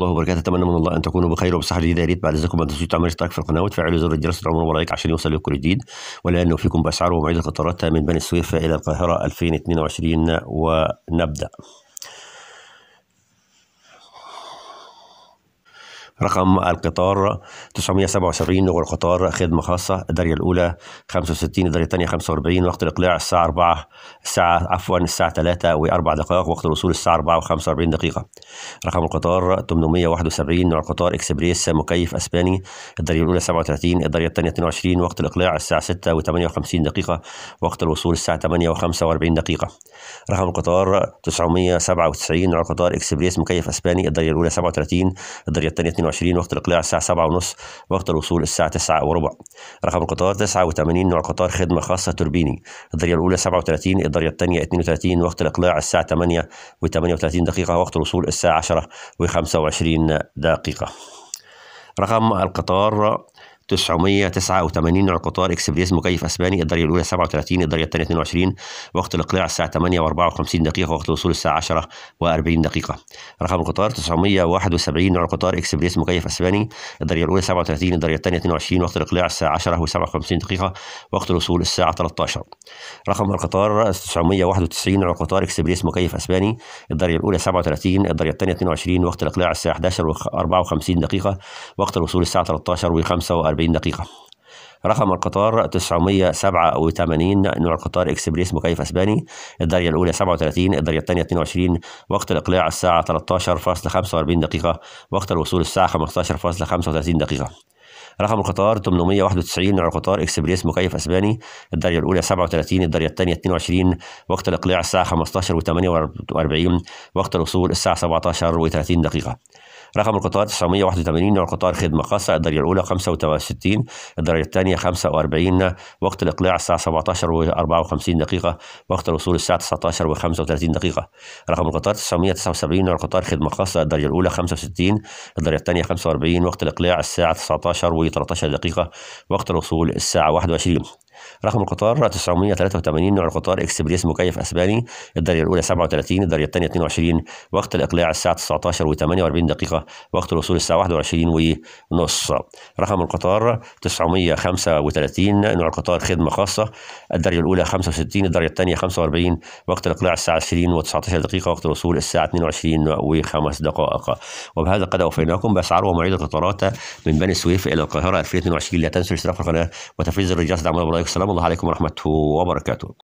الله وبركاته اتمنى من الله ان تكونوا بخير وبصحه جديده يا ريت بعد اذنكم ما تنسوش تعملوا اشتراك في القناه وتفعلوا زر الجرس العمر ولايك عشان يوصل لكم جديد ولانه فيكم باسعار ومواعيد القطارات من بني السويف الى القاهره 2022 ونبدا رقم القطار 977 نقل القطار خدمة خاصة الدرجة الأولى 65 الدرجة الثانية 45 وقت الإقلاع الساعة 4 الساعة عفوا الساعة 3 و4 دقائق وقت الوصول الساعة 4 و45 دقيقة رقم القطار 871 نوع القطار إكسبريس مكيف أسباني الدرجة الأولى 37 الدرجة الثانية 22 وقت الإقلاع الساعة 6 و58 دقيقة وقت الوصول الساعة 8 و45 دقيقة رقم القطار 997 نوع القطار إكسبريس مكيف أسباني الدرجة الأولى 37 الدرجة الثانية 22 وقت الإقلاع الساعة 7:30 وقت الوصول الساعة 9 وربع رقم القطار 89 نوع قطار خدمة خاصة توربيني الضرية الأولى 37 الضرية الثانية 32 وقت الإقلاع الساعة 8 و38 دقيقة وقت الوصول الساعة 10 و25 دقيقة رقم القطار 989 على قطار اكسبريس مكيف اسباني الدرجه الاولى 37 الدرجه الثانيه 22 وقت الاقلاع الساعه 8 و54 دقيقه وقت الوصول الساعه 10 و40 دقيقه رقم القطار 971 على قطار اكسبريس مكيف اسباني الدرجه الاولى 37 الدرجه الثانيه 22 وقت الاقلاع الساعه 10 و57 دقيقه وقت الوصول الساعه 13 رقم القطار 991 على قطار اكسبريس مكيف اسباني الدرجه الاولى 37 الدرجه الثانيه 22 وقت الاقلاع الساعه 11 و54 دقيقه وقت الوصول الساعه 13 و45 45 دقيقة رقم القطار 987 نوع القطار اكسبريس مكيف اسباني الدرجه الاولى 37 الدرجه الثانيه 22 وقت الاقلاع الساعه 13.45 دقيقه وقت الوصول الساعه 15.35 دقيقه رقم القطار 891 نوع القطار اكسبريس مكيف اسباني الدرجه الاولى 37 الدرجه الثانيه 22 وقت الاقلاع الساعه 15 و48 وقت الوصول الساعه 17 و30 دقيقه رقم القطار 981 نوع قطار خدمة خاصة الدرجة الأولى 65 الدرجة الثانية 45 وقت الإقلاع الساعة 17 و54 دقيقة وقت الوصول الساعة 19 و35 دقيقة رقم القطار 979 نوع قطار خدمة خاصة الدرجة الأولى 65 الدرجة الثانية 45 وقت الإقلاع الساعة 19 و13 دقيقة وقت الوصول الساعة 21 رقم القطار 983 نوع القطار اكسبريس مكيف اسباني الدرجه الاولى 37 الدرجه الثانيه 22 وقت الاقلاع الساعه 19 و48 دقيقه وقت الوصول الساعه 21 ونص رقم القطار 935 نوع القطار خدمه خاصه الدرجه الاولى 65 الدرجه الثانيه 45 وقت الاقلاع الساعه 20 و19 دقيقه وقت الوصول الساعه 22 و5 دقائق وبهذا قد اوفيناكم باسعار ومواعيد القطارات من بني سويف الى القاهره 2022 لا تنسوا الاشتراك في القناه وتفعيل زر الجرس دعمنا برايكم السلام الله عليكم ورحمة وبركاته